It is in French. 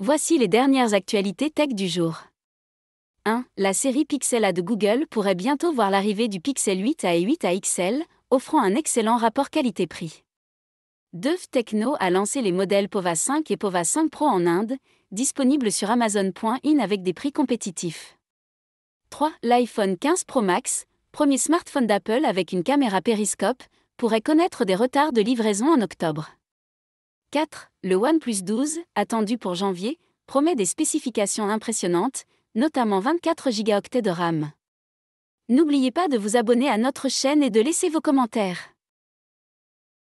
Voici les dernières actualités tech du jour. 1. La série Pixel A de Google pourrait bientôt voir l'arrivée du Pixel 8A et 8A XL, offrant un excellent rapport qualité-prix. 2. Techno a lancé les modèles Pova 5 et Pova 5 Pro en Inde, disponibles sur Amazon.in avec des prix compétitifs. 3. L'iPhone 15 Pro Max, premier smartphone d'Apple avec une caméra périscope, pourrait connaître des retards de livraison en octobre. 4. Le OnePlus 12, attendu pour janvier, promet des spécifications impressionnantes, notamment 24 Go de RAM. N'oubliez pas de vous abonner à notre chaîne et de laisser vos commentaires.